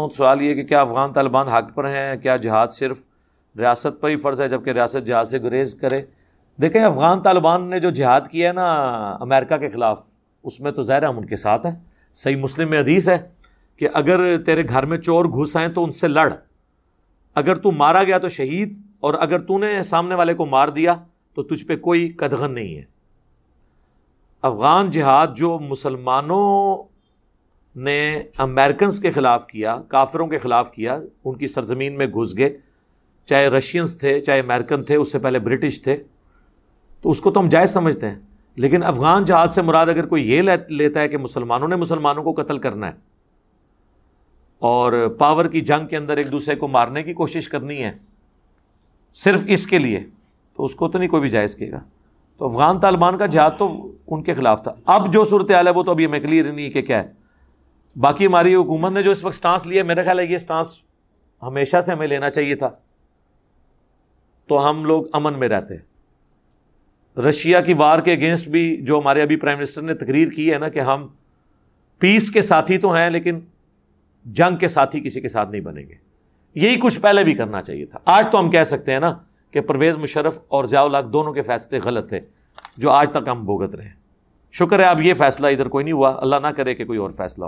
सवाल ये कि क्या अफगान तालिबान हक पर हैं क्या जहाद सिर्फ रियासत पर ही फ़र्ज़ है जबकि रियासत जहाज़ से गुरेज करे देखें अफगान तालिबान ने जो जिहाद किया है ना अमेरिका के ख़िलाफ़ उसमें तो ज़ाहिर हम उनके साथ हैं सही मुस्लिम में हदीस है कि अगर तेरे घर में चोर घुस आए तो उनसे लड़ अगर तू मारा गया तो शहीद और अगर तूने सामने वाले को मार दिया तो तुझ पर कोई कदगन नहीं है अफगान जिहाद जो मुसलमानों ने अमेरिकन के ख़िलाफ़ किया काफिरों के ख़िलाफ़ किया उनकी सरजमीन में घुस गए चाहे रशियंस थे चाहे अमेरिकन थे उससे पहले ब्रिटिश थे तो उसको तो हम जायज़ समझते हैं लेकिन अफ़गान जहाज से मुराद अगर कोई ये लेता है कि मुसलमानों ने मुसलमानों को कत्ल करना है और पावर की जंग के अंदर एक दूसरे को मारने की कोशिश करनी है सिर्फ इसके लिए तो उसको तो नहीं कोई भी जायज़ किएगा तो अफ़गान तालिबान का जहाज़ तो उनके ख़िलाफ़ था अब जो सूरत हाल है वो तो अभी हमें क्लियर नहीं है कि क्या है बाकी हमारी हुकूमत ने जो इस वक्त स्टांस लिया मेरा ख्याल है ये स्टांस हमेशा से हमें लेना चाहिए था तो हम लोग अमन में रहते हैं रशिया की वार के अगेंस्ट भी जो हमारे अभी प्राइम मिनिस्टर ने तकरीर की है ना कि हम पीस के साथी तो हैं लेकिन जंग के साथी किसी के साथ नहीं बनेंगे यही कुछ पहले भी करना चाहिए था आज तो हम कह सकते हैं ना कि परवेज़ मुशरफ और जियाउल दोनों के फैसले गलत थे जो आज तक हम भुगत रहे हैं शुक्र है अब ये फैसला इधर कोई नहीं हुआ अल्लाह ना करे कि कोई और फैसला